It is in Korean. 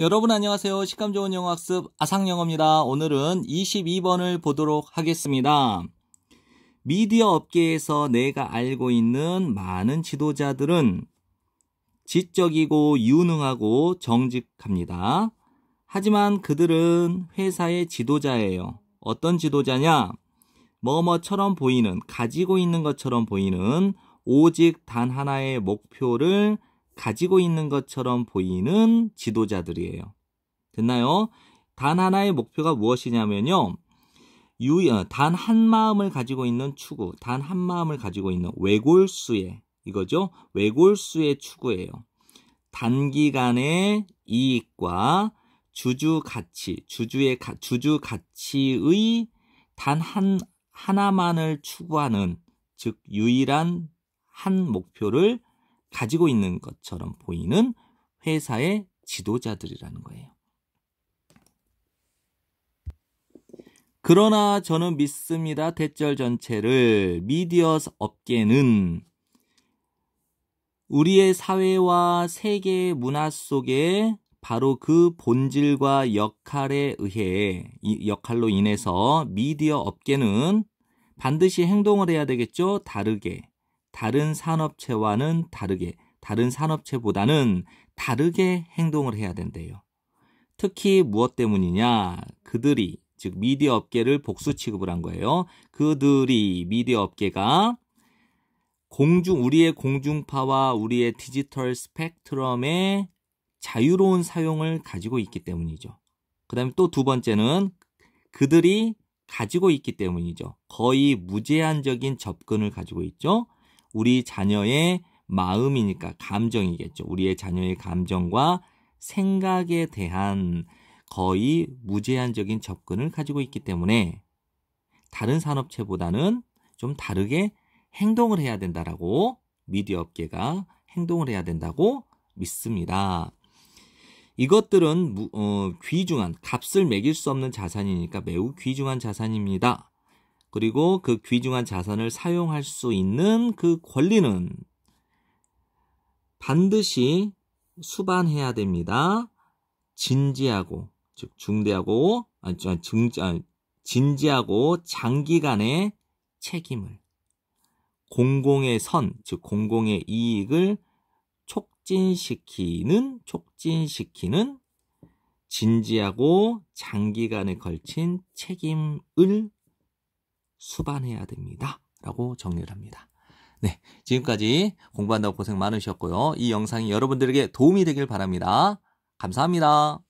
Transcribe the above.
여러분 안녕하세요. 식감 좋은 영어 학습 아상영어입니다. 오늘은 22번을 보도록 하겠습니다. 미디어 업계에서 내가 알고 있는 많은 지도자들은 지적이고 유능하고 정직합니다. 하지만 그들은 회사의 지도자예요. 어떤 지도자냐? 뭐뭐처럼 보이는, 가지고 있는 것처럼 보이는 오직 단 하나의 목표를 가지고 있는 것처럼 보이는 지도자들이에요. 됐나요? 단 하나의 목표가 무엇이냐면요. 어, 단한 마음을 가지고 있는 추구, 단 한 마음을 가지고 있는 외골수의, 이거죠? 외골수의 추구예요. 단기간의 이익과 주주 가치, 주주의, 주주 가치의 단 한, 하나만을 추구하는, 즉, 유일한 한 목표를 가지고 있는 것처럼 보이는 회사의 지도자들이라는 거예요. 그러나 저는 믿습니다. 대절 전체를 미디어 업계는 우리의 사회와 세계 문화 속에 바로 그 본질과 역할에 의해 역할로 인해서 미디어 업계는 반드시 행동을 해야 되겠죠. 다르게 다른 산업체와는 다르게, 다른 산업체보다는 다르게 행동을 해야 된대요. 특히 무엇 때문이냐? 그들이, 즉, 미디어 업계를 복수 취급을 한 거예요. 그들이, 미디어 업계가 공중, 우리의 공중파와 우리의 디지털 스펙트럼의 자유로운 사용을 가지고 있기 때문이죠. 그 다음에 또 두 번째는 그들이 가지고 있기 때문이죠. 거의 무제한적인 접근을 가지고 있죠. 우리 자녀의 마음이니까 감정이겠죠. 우리의 자녀의 감정과 생각에 대한 거의 무제한적인 접근을 가지고 있기 때문에 다른 산업체보다는 좀 다르게 행동을 해야 된다라고 미디어 업계가 행동을 해야 된다고 믿습니다. 이것들은 어, 귀중한 값을 매길 수 없는 자산이니까 매우 귀중한 자산입니다. 그리고 그 귀중한 자산을 사용할 수 있는 그 권리는 반드시 수반해야 됩니다. 진지하고 즉 중대하고 아니, 증, 아, 진지하고 장기간의 책임을 공공의 선, 즉 공공의 이익을 촉진시키는 촉진시키는 진지하고 장기간에 걸친 책임을 수반해야 됩니다. 라고 정리를 합니다. 네. 지금까지 공부한다고 고생 많으셨고요. 이 영상이 여러분들에게 도움이 되길 바랍니다. 감사합니다.